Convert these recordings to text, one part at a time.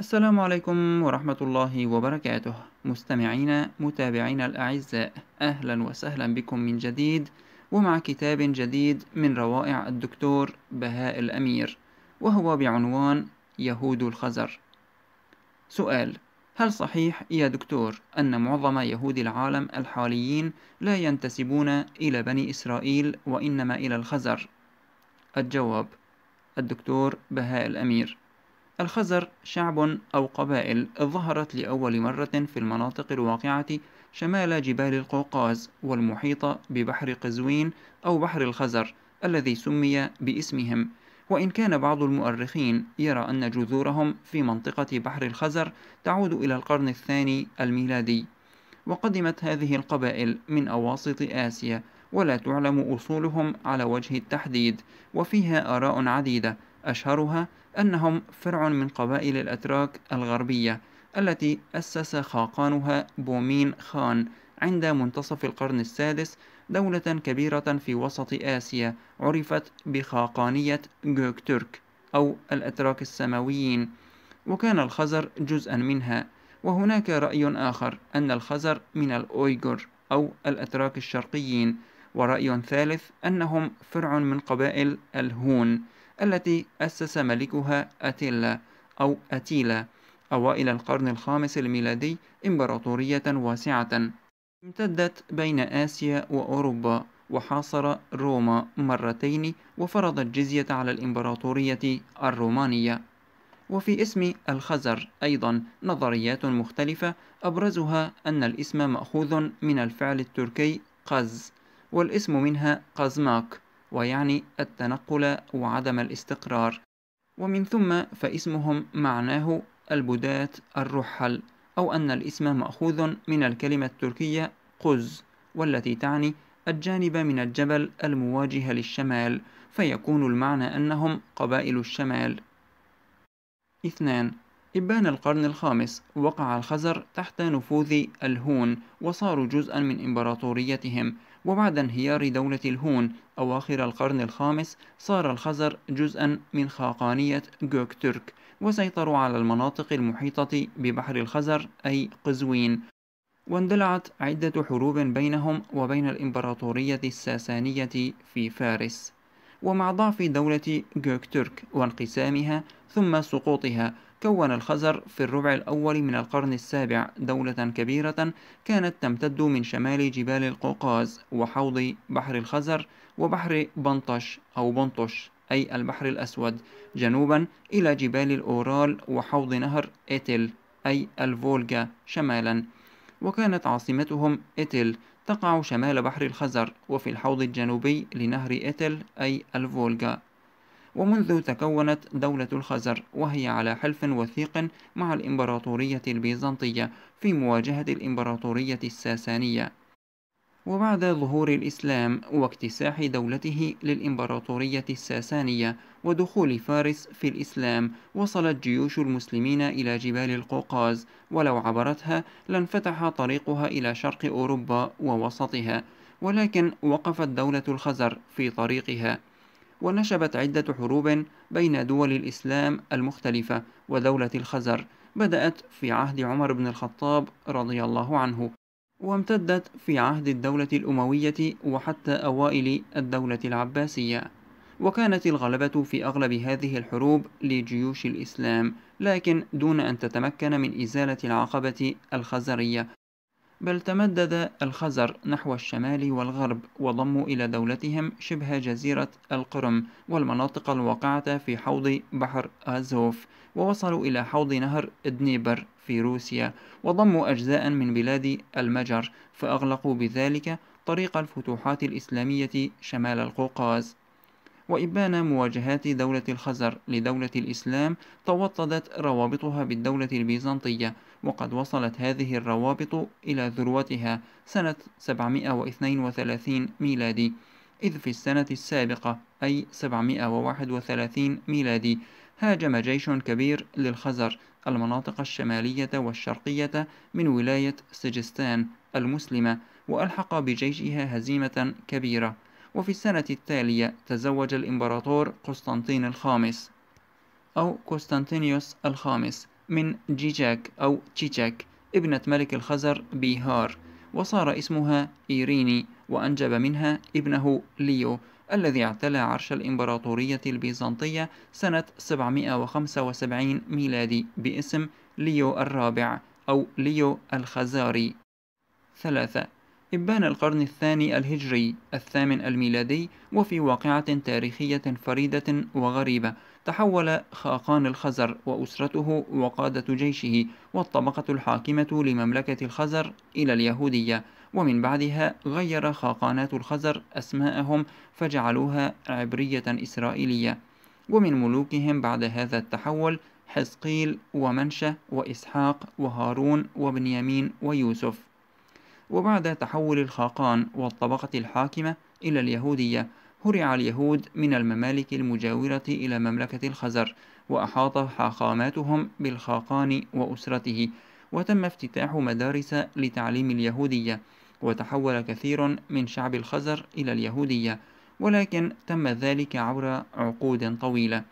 السلام عليكم ورحمة الله وبركاته مستمعين متابعين الأعزاء أهلا وسهلا بكم من جديد ومع كتاب جديد من روائع الدكتور بهاء الأمير وهو بعنوان يهود الخزر سؤال هل صحيح يا دكتور أن معظم يهود العالم الحاليين لا ينتسبون إلى بني إسرائيل وإنما إلى الخزر؟ الجواب الدكتور بهاء الأمير الخزر شعب أو قبائل ظهرت لأول مرة في المناطق الواقعة شمال جبال القوقاز والمحيطة ببحر قزوين أو بحر الخزر الذي سمي باسمهم وإن كان بعض المؤرخين يرى أن جذورهم في منطقة بحر الخزر تعود إلى القرن الثاني الميلادي وقدمت هذه القبائل من أواسط آسيا ولا تعلم أصولهم على وجه التحديد وفيها آراء عديدة أشهرها أنهم فرع من قبائل الأتراك الغربية التي أسس خاقانها بومين خان عند منتصف القرن السادس دولة كبيرة في وسط آسيا عرفت بخاقانية جوك أو الأتراك السماويين وكان الخزر جزءا منها وهناك رأي آخر أن الخزر من الأويغر أو الأتراك الشرقيين ورأي ثالث أنهم فرع من قبائل الهون التي أسس ملكها أتيلا أو أتيلا أوائل القرن الخامس الميلادي إمبراطورية واسعة امتدت بين آسيا وأوروبا وحاصر روما مرتين وفرض الجزية على الإمبراطورية الرومانية وفي اسم الخزر أيضا نظريات مختلفة أبرزها أن الاسم مأخوذ من الفعل التركي قز والاسم منها قزماك ويعني التنقل وعدم الاستقرار ومن ثم فاسمهم معناه البداة الرحل أو أن الاسم مأخوذ من الكلمة التركية قز والتي تعني الجانب من الجبل المواجه للشمال فيكون المعنى أنهم قبائل الشمال اثنان إبان القرن الخامس وقع الخزر تحت نفوذ الهون وصاروا جزءا من إمبراطوريتهم وبعد انهيار دولة الهون أواخر القرن الخامس صار الخزر جزءا من خاقانية جوك ترك وسيطروا على المناطق المحيطة ببحر الخزر أي قزوين واندلعت عدة حروب بينهم وبين الإمبراطورية الساسانية في فارس ومع ضعف دولة جوك ترك وانقسامها ثم سقوطها كون الخزر في الربع الأول من القرن السابع دولة كبيرة كانت تمتد من شمال جبال القوقاز وحوض بحر الخزر وبحر بنطش أو بنطش أي البحر الأسود جنوبا إلى جبال الأورال وحوض نهر إتل أي الفولجا شمالا وكانت عاصمتهم إتل تقع شمال بحر الخزر وفي الحوض الجنوبي لنهر إتل أي الفولجا ومنذ تكونت دولة الخزر وهي على حلف وثيق مع الإمبراطورية البيزنطية في مواجهة الإمبراطورية الساسانية وبعد ظهور الإسلام واكتساح دولته للإمبراطورية الساسانية ودخول فارس في الإسلام وصلت جيوش المسلمين إلى جبال القوقاز ولو عبرتها لانفتح طريقها إلى شرق أوروبا ووسطها ولكن وقفت دولة الخزر في طريقها ونشبت عدة حروب بين دول الإسلام المختلفة ودولة الخزر بدأت في عهد عمر بن الخطاب رضي الله عنه وامتدت في عهد الدولة الأموية وحتى أوائل الدولة العباسية وكانت الغلبة في أغلب هذه الحروب لجيوش الإسلام لكن دون أن تتمكن من إزالة العقبة الخزرية بل تمدد الخزر نحو الشمال والغرب وضموا إلى دولتهم شبه جزيرة القرم والمناطق الواقعة في حوض بحر أزوف ووصلوا إلى حوض نهر دنيبر في روسيا وضموا أجزاء من بلاد المجر فأغلقوا بذلك طريق الفتوحات الإسلامية شمال القوقاز وإبان مواجهات دولة الخزر لدولة الإسلام توطدت روابطها بالدولة البيزنطية وقد وصلت هذه الروابط إلى ذروتها سنة 732 ميلادي إذ في السنة السابقة أي 731 ميلادي هاجم جيش كبير للخزر المناطق الشمالية والشرقية من ولاية سجستان المسلمة وألحق بجيشها هزيمة كبيرة وفي السنة التالية تزوج الإمبراطور قسطنطين الخامس أو قسطنطينيوس الخامس من جيجاك أو تشيجاك ابنة ملك الخزر بيهار وصار اسمها إيريني وأنجب منها ابنه ليو الذي اعتلى عرش الإمبراطورية البيزنطية سنة 775 ميلادي باسم ليو الرابع أو ليو الخزاري ثلاثة إبان القرن الثاني الهجري الثامن الميلادي وفي واقعة تاريخية فريدة وغريبة تحول خاقان الخزر وأسرته وقادة جيشه والطبقة الحاكمة لمملكة الخزر إلى اليهودية ومن بعدها غير خاقانات الخزر أسماءهم فجعلوها عبرية إسرائيلية ومن ملوكهم بعد هذا التحول حزقيل ومنشة وإسحاق وهارون وبنيامين ويوسف وبعد تحول الخاقان والطبقة الحاكمة إلى اليهودية هرع اليهود من الممالك المجاورة إلى مملكة الخزر وأحاط حاخاماتهم بالخاقان وأسرته وتم افتتاح مدارس لتعليم اليهودية وتحول كثير من شعب الخزر إلى اليهودية ولكن تم ذلك عبر عقود طويلة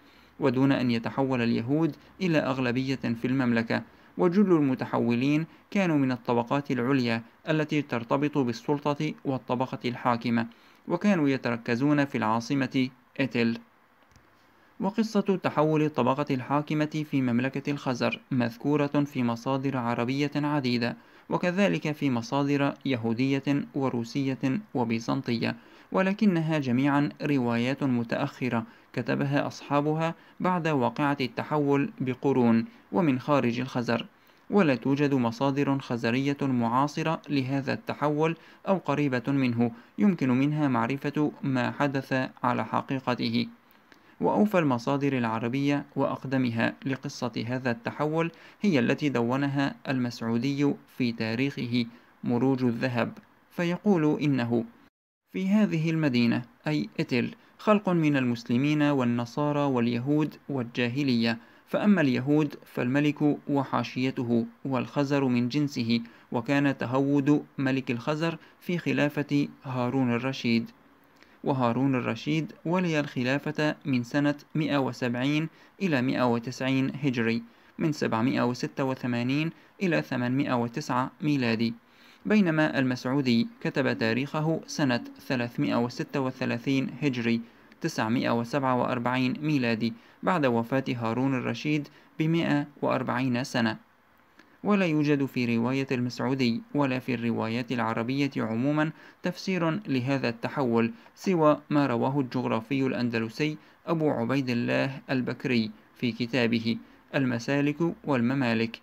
ودون أن يتحول اليهود إلى أغلبية في المملكة وجل المتحولين كانوا من الطبقات العليا التي ترتبط بالسلطة والطبقة الحاكمة وكانوا يتركزون في العاصمة إتل وقصة تحول الطبقة الحاكمة في مملكة الخزر مذكورة في مصادر عربية عديدة وكذلك في مصادر يهودية وروسية وبيزنطية ولكنها جميعا روايات متأخرة كتبها أصحابها بعد واقعة التحول بقرون ومن خارج الخزر ولا توجد مصادر خزرية معاصرة لهذا التحول أو قريبة منه يمكن منها معرفة ما حدث على حقيقته وأوفى المصادر العربية وأقدمها لقصة هذا التحول هي التي دونها المسعودي في تاريخه مروج الذهب فيقول إنه في هذه المدينة أي إتل خلق من المسلمين والنصارى واليهود والجاهلية فأما اليهود فالملك وحاشيته والخزر من جنسه وكان تهود ملك الخزر في خلافة هارون الرشيد وهارون الرشيد ولي الخلافة من سنة 170 إلى 190 هجري من 786 إلى 809 ميلادي بينما المسعودي كتب تاريخه سنة 336 هجري 947 ميلادي بعد وفاة هارون الرشيد ب 140 سنة ولا يوجد في رواية المسعودي ولا في الروايات العربية عموما تفسير لهذا التحول سوى ما رواه الجغرافي الأندلسي أبو عبيد الله البكري في كتابه المسالك والممالك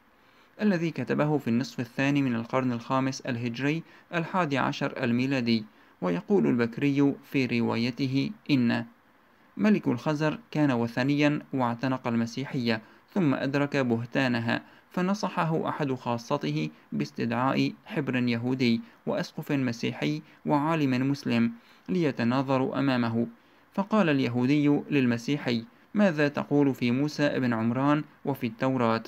الذي كتبه في النصف الثاني من القرن الخامس الهجري الحادي عشر الميلادي ويقول البكري في روايته إن ملك الخزر كان وثنيا واعتنق المسيحية ثم أدرك بهتانها فنصحه أحد خاصته باستدعاء حبر يهودي وأسقف مسيحي وعالم مسلم ليتناظروا أمامه فقال اليهودي للمسيحي ماذا تقول في موسى ابن عمران وفي التوراة؟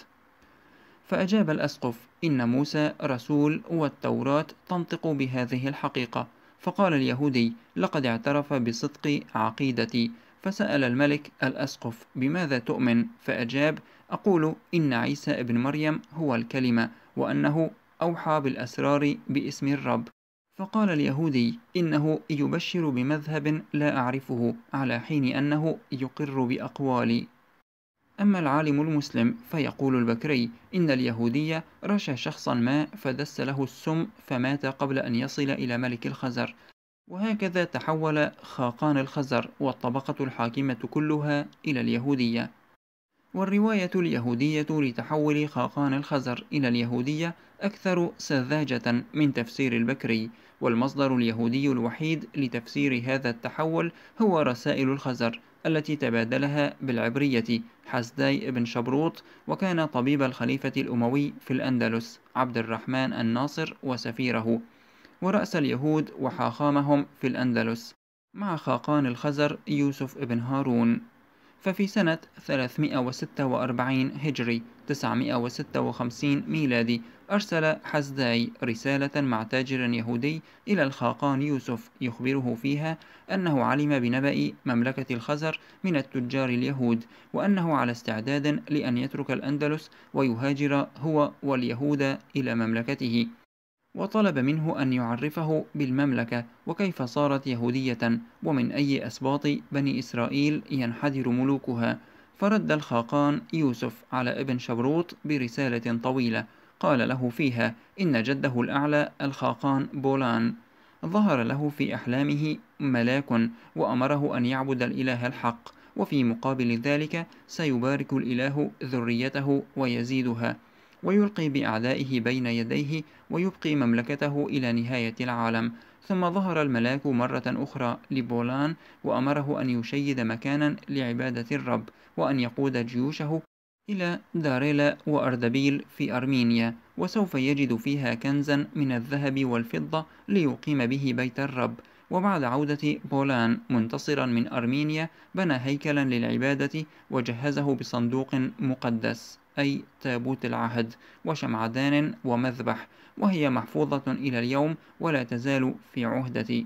فأجاب الأسقف إن موسى رسول والتوراة تنطق بهذه الحقيقة فقال اليهودي لقد اعترف بصدق عقيدتي فسأل الملك الأسقف بماذا تؤمن فأجاب أقول إن عيسى ابن مريم هو الكلمة وأنه أوحى بالأسرار باسم الرب فقال اليهودي إنه يبشر بمذهب لا أعرفه على حين أنه يقر بأقوالي أما العالم المسلم فيقول البكري إن اليهودية رشى شخصا ما فدس له السم فمات قبل أن يصل إلى ملك الخزر وهكذا تحول خاقان الخزر والطبقة الحاكمة كلها إلى اليهودية والرواية اليهودية لتحول خاقان الخزر إلى اليهودية أكثر سذاجة من تفسير البكري والمصدر اليهودي الوحيد لتفسير هذا التحول هو رسائل الخزر التي تبادلها بالعبرية حسداي بن شبروط وكان طبيب الخليفة الأموي في الأندلس عبد الرحمن الناصر وسفيره ورأس اليهود وحاخامهم في الأندلس مع خاقان الخزر يوسف بن هارون ففي سنة 346 هجري 956 ميلادي أرسل حزداي رسالة مع تاجر يهودي إلى الخاقان يوسف يخبره فيها أنه علم بنبأ مملكة الخزر من التجار اليهود وأنه على استعداد لأن يترك الأندلس ويهاجر هو واليهود إلى مملكته وطلب منه أن يعرفه بالمملكة وكيف صارت يهودية ومن أي أسباط بني إسرائيل ينحدر ملوكها فرد الخاقان يوسف على ابن شبروط برسالة طويلة قال له فيها إن جده الأعلى الخاقان بولان ظهر له في أحلامه ملاك وأمره أن يعبد الإله الحق وفي مقابل ذلك سيبارك الإله ذريته ويزيدها ويلقي بأعدائه بين يديه ويبقي مملكته إلى نهاية العالم ثم ظهر الملاك مرة أخرى لبولان وأمره أن يشيد مكانا لعبادة الرب وأن يقود جيوشه إلى داريلا وأردبيل في أرمينيا وسوف يجد فيها كنزا من الذهب والفضة ليقيم به بيت الرب وبعد عودة بولان منتصرا من أرمينيا بنى هيكلا للعبادة وجهزه بصندوق مقدس أي تابوت العهد وشمعدان ومذبح وهي محفوظة إلى اليوم ولا تزال في عهدتي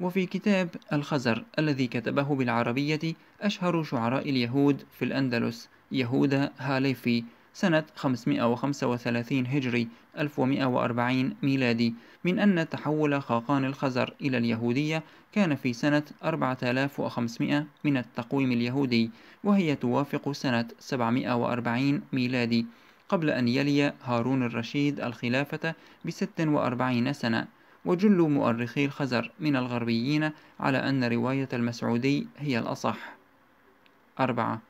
وفي كتاب الخزر الذي كتبه بالعربية أشهر شعراء اليهود في الأندلس يهودا هاليفي سنة 535 هجري 1140 ميلادي من أن تحول خاقان الخزر إلى اليهودية كان في سنة 4500 من التقويم اليهودي وهي توافق سنة 740 ميلادي قبل أن يلي هارون الرشيد الخلافة ب 46 سنة وجل مؤرخي الخزر من الغربيين على أن رواية المسعودي هي الأصح أربعة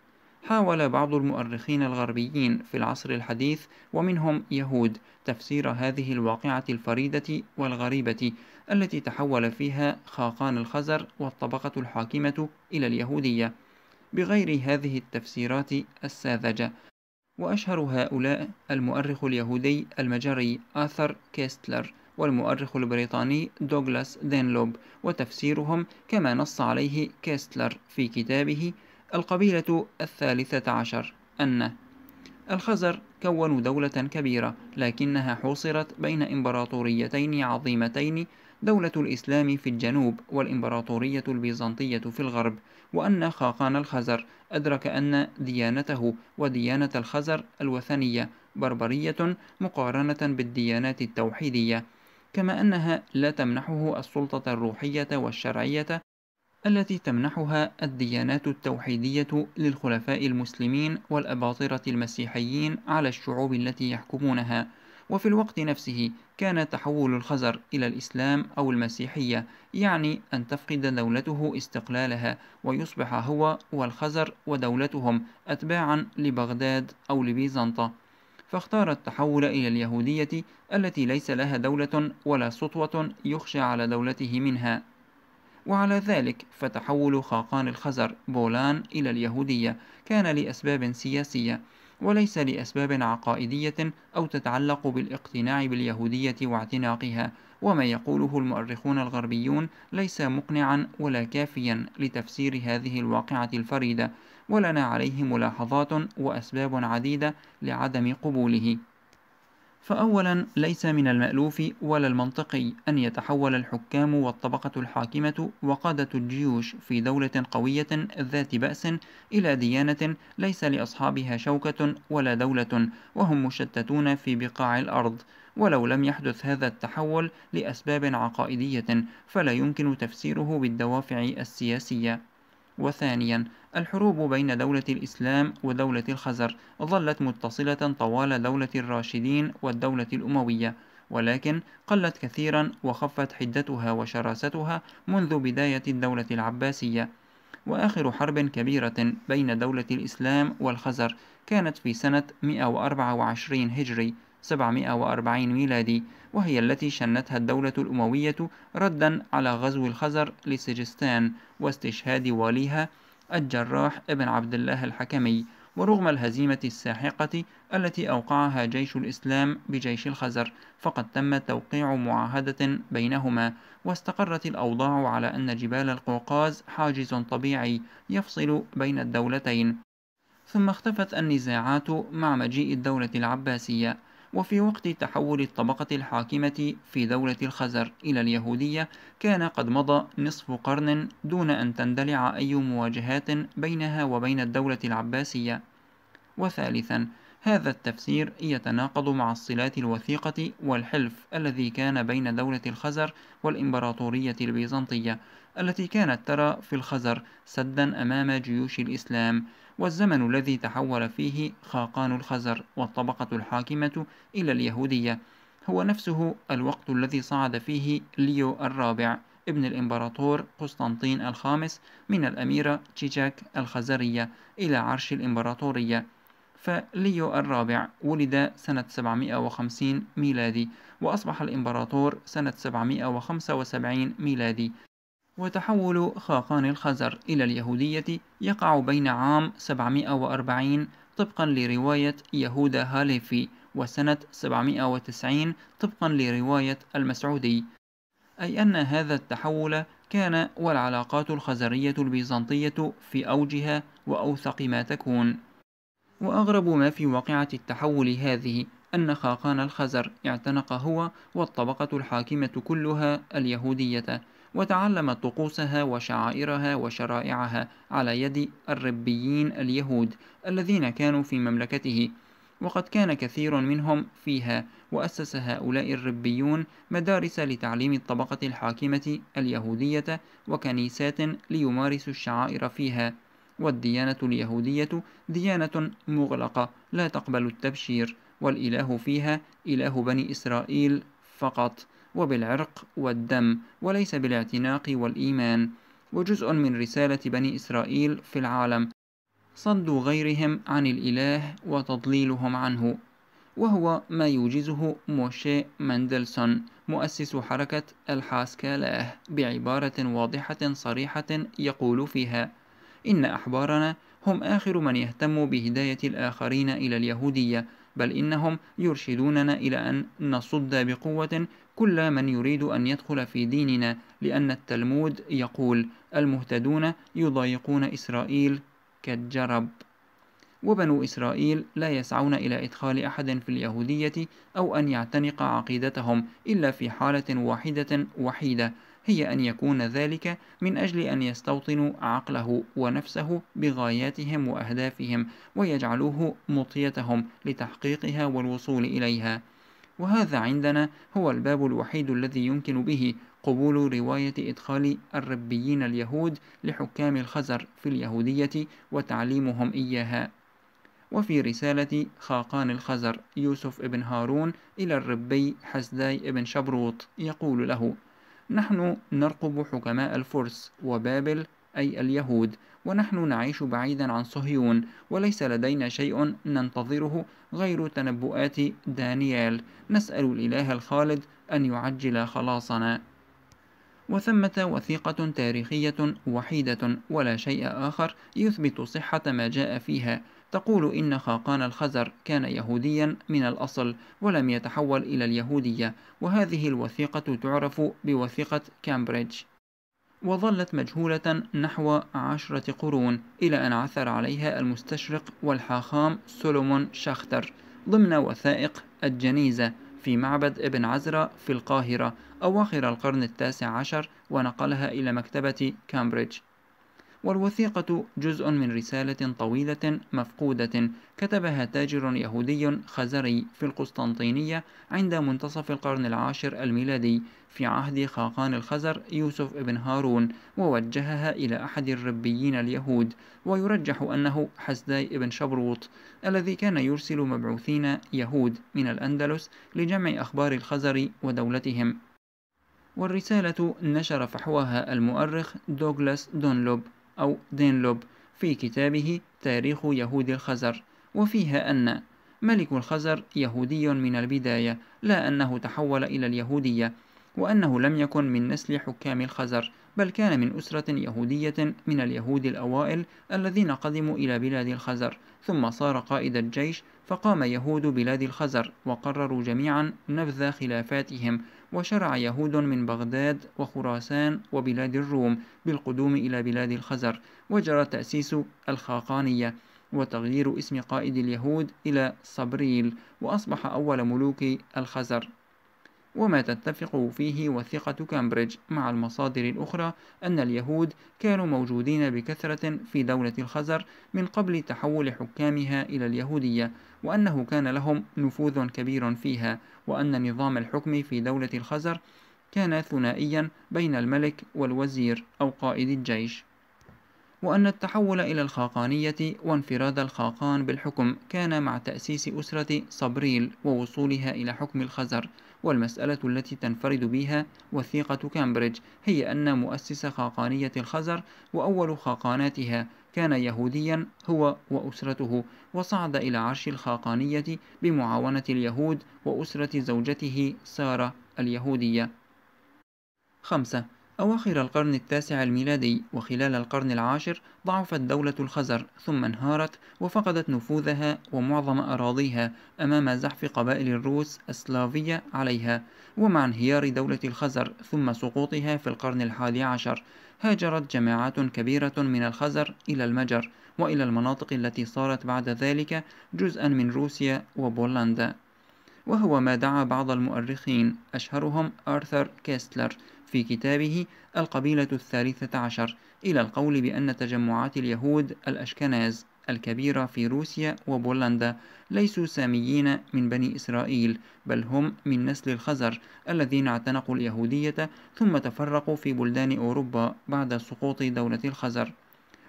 حاول بعض المؤرخين الغربيين في العصر الحديث ومنهم يهود تفسير هذه الواقعة الفريدة والغريبة التي تحول فيها خاقان الخزر والطبقة الحاكمة إلى اليهودية بغير هذه التفسيرات الساذجة وأشهر هؤلاء المؤرخ اليهودي المجري آثر كيستلر والمؤرخ البريطاني دوغلاس دينلوب وتفسيرهم كما نص عليه كيستلر في كتابه القبيلة الثالثة عشر أن الخزر كونوا دولة كبيرة لكنها حوصرت بين إمبراطوريتين عظيمتين دولة الإسلام في الجنوب والإمبراطورية البيزنطية في الغرب وأن خاقان الخزر أدرك أن ديانته وديانة الخزر الوثنية بربرية مقارنة بالديانات التوحيدية كما أنها لا تمنحه السلطة الروحية والشرعية التي تمنحها الديانات التوحيدية للخلفاء المسلمين والأباطرة المسيحيين على الشعوب التي يحكمونها وفي الوقت نفسه كان تحول الخزر إلى الإسلام أو المسيحية يعني أن تفقد دولته استقلالها ويصبح هو والخزر ودولتهم أتباعا لبغداد أو لبيزنطة فاختار التحول إلى اليهودية التي ليس لها دولة ولا سطوة يخشى على دولته منها وعلى ذلك فتحول خاقان الخزر بولان إلى اليهودية كان لأسباب سياسية وليس لأسباب عقائدية أو تتعلق بالاقتناع باليهودية واعتناقها وما يقوله المؤرخون الغربيون ليس مقنعا ولا كافيا لتفسير هذه الواقعة الفريدة ولنا عليه ملاحظات وأسباب عديدة لعدم قبوله فأولا ليس من المألوف ولا المنطقي أن يتحول الحكام والطبقة الحاكمة وقادة الجيوش في دولة قوية ذات بأس إلى ديانة ليس لأصحابها شوكة ولا دولة وهم مشتتون في بقاع الأرض ولو لم يحدث هذا التحول لأسباب عقائدية فلا يمكن تفسيره بالدوافع السياسية وثانيا الحروب بين دولة الإسلام ودولة الخزر ظلت متصلة طوال دولة الراشدين والدولة الأموية ولكن قلت كثيرا وخفت حدتها وشراستها منذ بداية الدولة العباسية وآخر حرب كبيرة بين دولة الإسلام والخزر كانت في سنة 124 هجري 740 ميلادي وهي التي شنتها الدولة الأموية ردا على غزو الخزر لسجستان واستشهاد واليها الجراح ابن عبد الله الحكمي ورغم الهزيمة الساحقة التي أوقعها جيش الإسلام بجيش الخزر فقد تم توقيع معاهدة بينهما واستقرت الأوضاع على أن جبال القوقاز حاجز طبيعي يفصل بين الدولتين ثم اختفت النزاعات مع مجيء الدولة العباسية وفي وقت تحول الطبقة الحاكمة في دولة الخزر إلى اليهودية كان قد مضى نصف قرن دون أن تندلع أي مواجهات بينها وبين الدولة العباسية وثالثا هذا التفسير يتناقض مع الصلات الوثيقة والحلف الذي كان بين دولة الخزر والإمبراطورية البيزنطية التي كانت ترى في الخزر سدا أمام جيوش الإسلام والزمن الذي تحول فيه خاقان الخزر والطبقة الحاكمة إلى اليهودية هو نفسه الوقت الذي صعد فيه ليو الرابع ابن الإمبراطور قسطنطين الخامس من الأميرة تشيشاك الخزرية إلى عرش الإمبراطورية فليو الرابع ولد سنة 750 ميلادي وأصبح الإمبراطور سنة 775 ميلادي وتحول خاقان الخزر إلى اليهودية يقع بين عام 740 طبقا لرواية يهودا هاليفي وسنة 790 طبقا لرواية المسعودي أي أن هذا التحول كان والعلاقات الخزرية البيزنطية في أوجها وأوثق ما تكون وأغرب ما في واقعة التحول هذه أن خاقان الخزر اعتنق هو والطبقة الحاكمة كلها اليهودية وتعلم طقوسها وشعائرها وشرائعها على يد الربيين اليهود الذين كانوا في مملكته وقد كان كثير منهم فيها وأسس هؤلاء الربيون مدارس لتعليم الطبقة الحاكمة اليهودية وكنيسات ليمارسوا الشعائر فيها والديانة اليهودية ديانة مغلقة لا تقبل التبشير والإله فيها إله بني إسرائيل فقط وبالعرق والدم وليس بالاعتناق والإيمان وجزء من رسالة بني إسرائيل في العالم صد غيرهم عن الإله وتضليلهم عنه وهو ما يوجزه موشي مندلسون مؤسس حركة الحاسكالاه بعبارة واضحة صريحة يقول فيها إن أحبارنا هم آخر من يهتم بهداية الآخرين إلى اليهودية بل إنهم يرشدوننا إلى أن نصد بقوة كل من يريد أن يدخل في ديننا لأن التلمود يقول المهتدون يضايقون إسرائيل كالجرب وبنو إسرائيل لا يسعون إلى إدخال أحد في اليهودية أو أن يعتنق عقيدتهم إلا في حالة واحدة وحيدة هي أن يكون ذلك من أجل أن يستوطنوا عقله ونفسه بغاياتهم وأهدافهم ويجعلوه مطيتهم لتحقيقها والوصول إليها وهذا عندنا هو الباب الوحيد الذي يمكن به قبول رواية إدخال الربيين اليهود لحكام الخزر في اليهودية وتعليمهم إياها وفي رسالة خاقان الخزر يوسف ابن هارون إلى الربي حسداي ابن شبروط يقول له نحن نرقب حكماء الفرس وبابل أي اليهود ونحن نعيش بعيدا عن صهيون وليس لدينا شيء ننتظره غير تنبؤات دانيال نسأل الإله الخالد أن يعجل خلاصنا وثمة وثيقة تاريخية وحيدة ولا شيء آخر يثبت صحة ما جاء فيها تقول إن خاقان الخزر كان يهوديا من الأصل ولم يتحول إلى اليهودية وهذه الوثيقة تعرف بوثيقة كامبريدج وظلت مجهولة نحو عشرة قرون إلى أن عثر عليها المستشرق والحاخام سولومون شاختر ضمن وثائق الجنيزة في معبد ابن عزرة في القاهرة أواخر القرن التاسع عشر ونقلها إلى مكتبة كامبريدج والوثيقة جزء من رسالة طويلة مفقودة كتبها تاجر يهودي خزري في القسطنطينية عند منتصف القرن العاشر الميلادي في عهد خاقان الخزر يوسف بن هارون ووجهها إلى أحد الربيين اليهود ويرجح أنه حسداي بن شبروط الذي كان يرسل مبعوثين يهود من الأندلس لجمع أخبار الخزر ودولتهم والرسالة نشر فحواها المؤرخ دوغلاس دونلوب أو دينلوب في كتابه تاريخ يهود الخزر وفيها أن ملك الخزر يهودي من البداية لا أنه تحول إلى اليهودية وأنه لم يكن من نسل حكام الخزر بل كان من أسرة يهودية من اليهود الأوائل الذين قدموا إلى بلاد الخزر ثم صار قائد الجيش فقام يهود بلاد الخزر وقرروا جميعا نبذ خلافاتهم وشرع يهود من بغداد وخراسان وبلاد الروم بالقدوم إلى بلاد الخزر وجرى تأسيس الخاقانية وتغيير اسم قائد اليهود إلى صبريل وأصبح أول ملوك الخزر وما تتفق فيه وثيقة كامبريدج مع المصادر الأخرى أن اليهود كانوا موجودين بكثرة في دولة الخزر من قبل تحول حكامها إلى اليهودية وأنه كان لهم نفوذ كبير فيها وأن نظام الحكم في دولة الخزر كان ثنائيا بين الملك والوزير أو قائد الجيش وأن التحول إلى الخاقانية وانفراد الخاقان بالحكم كان مع تأسيس أسرة صبريل ووصولها إلى حكم الخزر والمسألة التي تنفرد بها وثيقة كامبريدج هي أن مؤسس خاقانية الخزر وأول خاقاناتها كان يهوديا هو وأسرته وصعد إلى عرش الخاقانية بمعاونة اليهود وأسرة زوجته سارة اليهودية خمسة أواخر القرن التاسع الميلادي وخلال القرن العاشر ضعفت دولة الخزر ثم انهارت وفقدت نفوذها ومعظم أراضيها أمام زحف قبائل الروس السلافية عليها ومع انهيار دولة الخزر ثم سقوطها في القرن الحادي عشر هاجرت جماعات كبيرة من الخزر إلى المجر وإلى المناطق التي صارت بعد ذلك جزءا من روسيا وبولندا وهو ما دعا بعض المؤرخين أشهرهم آرثر كيستلر في كتابه القبيلة الثالثة عشر إلى القول بأن تجمعات اليهود الأشكناز الكبيرة في روسيا وبولندا ليسوا ساميين من بني إسرائيل بل هم من نسل الخزر الذين اعتنقوا اليهودية ثم تفرقوا في بلدان أوروبا بعد سقوط دولة الخزر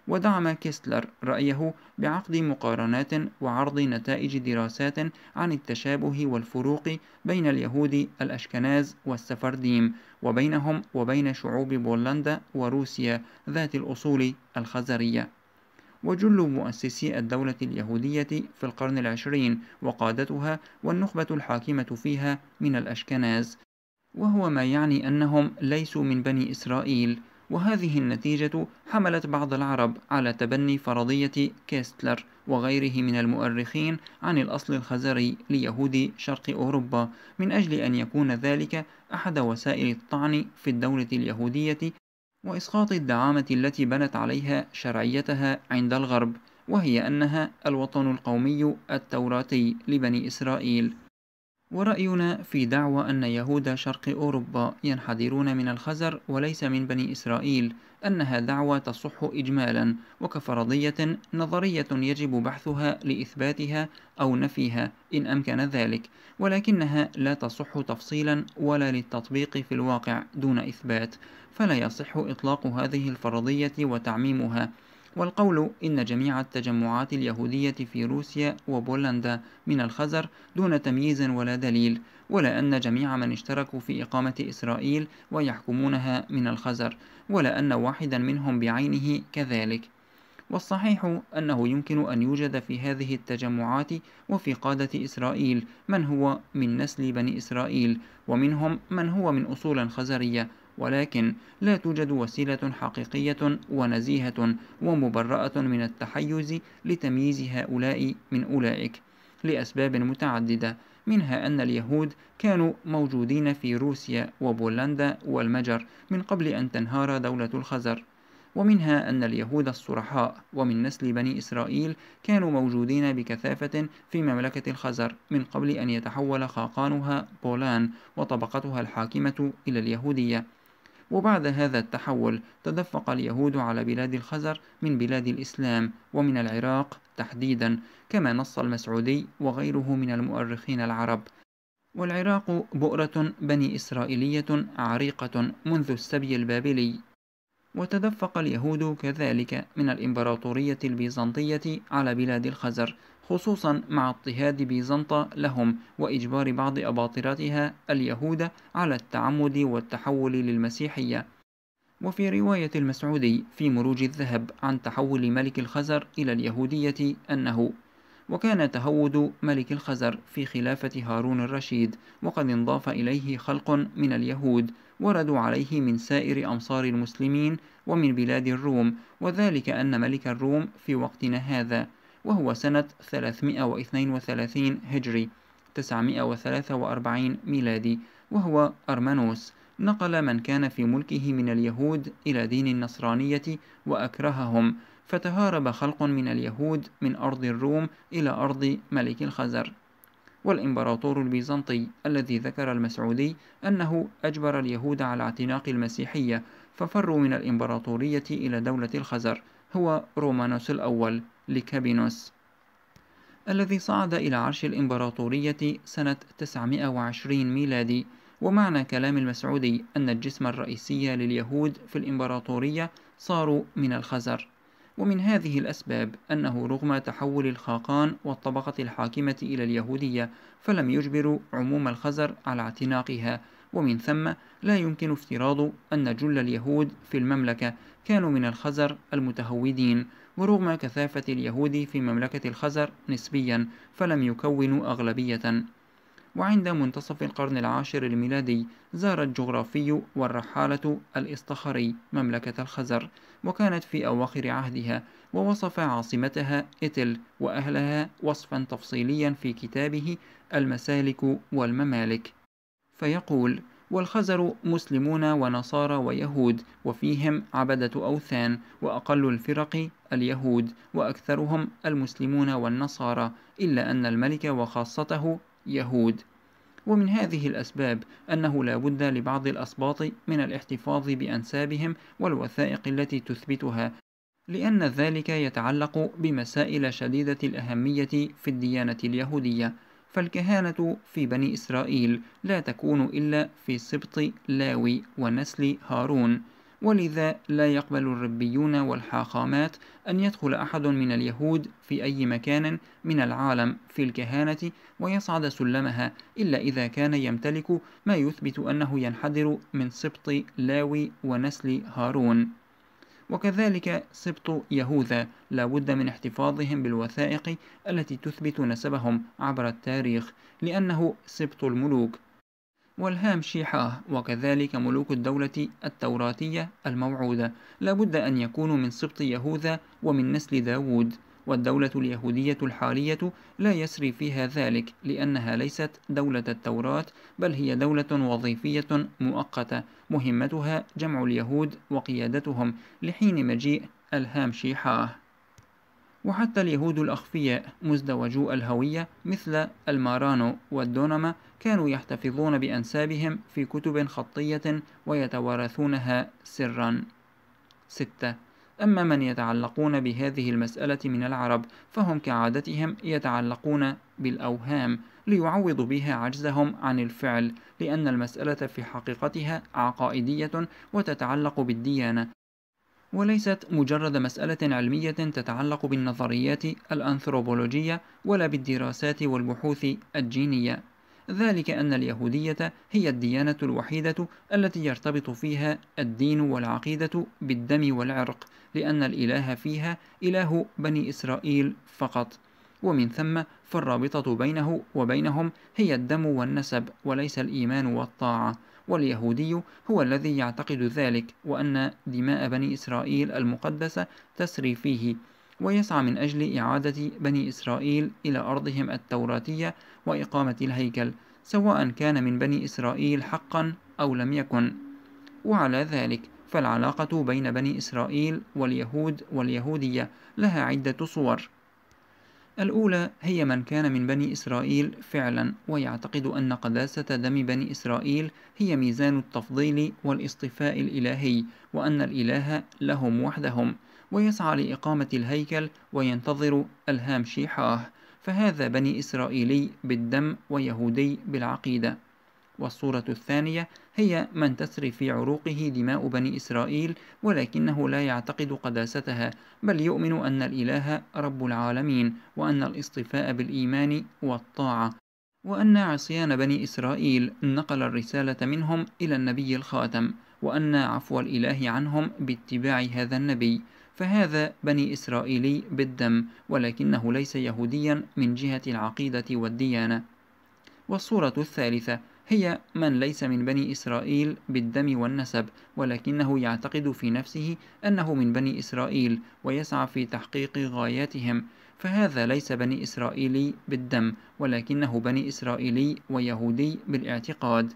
ودعم كيسلر رأيه بعقد مقارنات وعرض نتائج دراسات عن التشابه والفروق بين اليهود الأشكناز والسفرديم وبينهم وبين شعوب بولندا وروسيا ذات الأصول الخزرية وجل مؤسسي الدولة اليهودية في القرن العشرين وقادتها والنخبة الحاكمة فيها من الأشكناز وهو ما يعني أنهم ليسوا من بني إسرائيل وهذه النتيجة حملت بعض العرب على تبني فرضية كيستلر وغيره من المؤرخين عن الأصل الخزري ليهود شرق أوروبا من أجل أن يكون ذلك أحد وسائل الطعن في الدولة اليهودية وإسقاط الدعامة التي بنت عليها شرعيتها عند الغرب وهي أنها الوطن القومي التوراتي لبني إسرائيل ورأينا في دعوى أن يهود شرق أوروبا ينحدرون من الخزر وليس من بني إسرائيل أنها دعوى تصح إجمالا وكفرضية نظرية يجب بحثها لإثباتها أو نفيها إن أمكن ذلك ولكنها لا تصح تفصيلا ولا للتطبيق في الواقع دون إثبات فلا يصح إطلاق هذه الفرضية وتعميمها والقول إن جميع التجمعات اليهودية في روسيا وبولندا من الخزر دون تمييز ولا دليل ولا أن جميع من اشتركوا في إقامة إسرائيل ويحكمونها من الخزر ولا أن واحدا منهم بعينه كذلك والصحيح أنه يمكن أن يوجد في هذه التجمعات وفي قادة إسرائيل من هو من نسل بني إسرائيل ومنهم من هو من أصول خزرية ولكن لا توجد وسيلة حقيقية ونزيهة ومبرأة من التحيز لتمييز هؤلاء من أولئك لأسباب متعددة منها أن اليهود كانوا موجودين في روسيا وبولندا والمجر من قبل أن تنهار دولة الخزر ومنها أن اليهود الصرحاء ومن نسل بني إسرائيل كانوا موجودين بكثافة في مملكة الخزر من قبل أن يتحول خاقانها بولان وطبقتها الحاكمة إلى اليهودية وبعد هذا التحول تدفق اليهود على بلاد الخزر من بلاد الإسلام ومن العراق تحديدا كما نص المسعودي وغيره من المؤرخين العرب والعراق بؤرة بني إسرائيلية عريقة منذ السبي البابلي وتدفق اليهود كذلك من الإمبراطورية البيزنطية على بلاد الخزر خصوصا مع اضطهاد بيزنطة لهم وإجبار بعض أباطرتها اليهود على التعمد والتحول للمسيحية وفي رواية المسعودي في مروج الذهب عن تحول ملك الخزر إلى اليهودية أنه وكان تهود ملك الخزر في خلافة هارون الرشيد وقد انضاف إليه خلق من اليهود وردوا عليه من سائر أمصار المسلمين ومن بلاد الروم وذلك أن ملك الروم في وقتنا هذا وهو سنة 332 هجري 943 ميلادي وهو أرمانوس نقل من كان في ملكه من اليهود إلى دين النصرانية وأكرههم فتهارب خلق من اليهود من أرض الروم إلى أرض ملك الخزر والإمبراطور البيزنطي الذي ذكر المسعودي أنه أجبر اليهود على اعتناق المسيحية ففروا من الإمبراطورية إلى دولة الخزر هو رومانوس الأول لكابينوس الذي صعد إلى عرش الإمبراطورية سنة 920 ميلادي ومعنى كلام المسعودي أن الجسم الرئيسي لليهود في الإمبراطورية صاروا من الخزر ومن هذه الأسباب أنه رغم تحول الخاقان والطبقة الحاكمة إلى اليهودية فلم يجبروا عموم الخزر على اعتناقها ومن ثم لا يمكن افتراض أن جل اليهود في المملكة كانوا من الخزر المتهودين ورغم كثافة اليهود في مملكة الخزر نسبيا فلم يكونوا أغلبية وعند منتصف القرن العاشر الميلادي زار الجغرافي والرحالة الإصطخري مملكة الخزر وكانت في أواخر عهدها ووصف عاصمتها إتل وأهلها وصفا تفصيليا في كتابه المسالك والممالك فيقول والخزر مسلمون ونصارى ويهود وفيهم عبدة أوثان وأقل الفرق اليهود وأكثرهم المسلمون والنصارى إلا أن الملك وخاصته يهود ومن هذه الأسباب أنه لا بد لبعض الأسباط من الاحتفاظ بأنسابهم والوثائق التي تثبتها لأن ذلك يتعلق بمسائل شديدة الأهمية في الديانة اليهودية فالكهانة في بني إسرائيل لا تكون إلا في سبط لاوي ونسل هارون ولذا لا يقبل الربيون والحاخامات أن يدخل أحد من اليهود في أي مكان من العالم في الكهانة ويصعد سلمها إلا إذا كان يمتلك ما يثبت أنه ينحدر من سبط لاوي ونسل هارون وكذلك سبط يهوذا لا بد من احتفاظهم بالوثائق التي تثبت نسبهم عبر التاريخ لأنه سبط الملوك والهام شيحاه وكذلك ملوك الدولة التوراتية الموعودة لابد أن يكونوا من سبط يهوذا ومن نسل داوود والدولة اليهودية الحالية لا يسري فيها ذلك لأنها ليست دولة التوراة بل هي دولة وظيفية مؤقتة مهمتها جمع اليهود وقيادتهم لحين مجيء الهامشيحاه وحتى اليهود الأخفياء مزدوجو الهوية مثل المارانو والدونما كانوا يحتفظون بأنسابهم في كتب خطية ويتوارثونها سرا 6 أما من يتعلقون بهذه المسألة من العرب فهم كعادتهم يتعلقون بالأوهام ليعوضوا بها عجزهم عن الفعل لأن المسألة في حقيقتها عقائدية وتتعلق بالديانة وليست مجرد مسألة علمية تتعلق بالنظريات الأنثروبولوجية ولا بالدراسات والبحوث الجينية ذلك أن اليهودية هي الديانة الوحيدة التي يرتبط فيها الدين والعقيدة بالدم والعرق لأن الإله فيها إله بني إسرائيل فقط ومن ثم فالرابطة بينه وبينهم هي الدم والنسب وليس الإيمان والطاعة واليهودي هو الذي يعتقد ذلك وأن دماء بني إسرائيل المقدسة تسري فيه ويسعى من أجل إعادة بني إسرائيل إلى أرضهم التوراتية وإقامة الهيكل سواء كان من بني إسرائيل حقا أو لم يكن وعلى ذلك فالعلاقة بين بني إسرائيل واليهود واليهودية لها عدة صور الأولى هي من كان من بني إسرائيل فعلا ويعتقد أن قداسة دم بني إسرائيل هي ميزان التفضيل والاصطفاء الإلهي وأن الإله لهم وحدهم ويسعى لإقامة الهيكل وينتظر ألهام شيحاه فهذا بني إسرائيلي بالدم ويهودي بالعقيدة والصورة الثانية هي من تسري في عروقه دماء بني إسرائيل ولكنه لا يعتقد قداستها بل يؤمن أن الإله رب العالمين وأن الاصطفاء بالإيمان والطاعة وأن عصيان بني إسرائيل نقل الرسالة منهم إلى النبي الخاتم وأن عفو الإله عنهم باتباع هذا النبي فهذا بني إسرائيلي بالدم ولكنه ليس يهوديا من جهة العقيدة والديانة والصورة الثالثة هي من ليس من بني إسرائيل بالدم والنسب ولكنه يعتقد في نفسه أنه من بني إسرائيل ويسعى في تحقيق غاياتهم فهذا ليس بني إسرائيلي بالدم ولكنه بني إسرائيلي ويهودي بالاعتقاد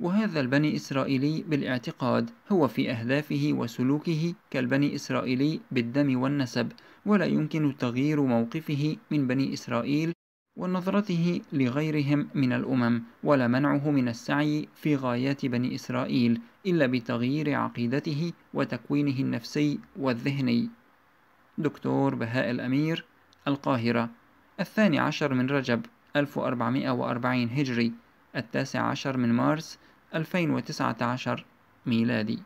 وهذا البني إسرائيلي بالاعتقاد هو في أهدافه وسلوكه كالبني إسرائيلي بالدم والنسب ولا يمكن تغيير موقفه من بني إسرائيل ونظرته لغيرهم من الأمم ولا منعه من السعي في غايات بني إسرائيل إلا بتغيير عقيدته وتكوينه النفسي والذهني دكتور بهاء الأمير القاهرة الثاني عشر من رجب 1440 هجري التاسع عشر من مارس 2019 ميلادي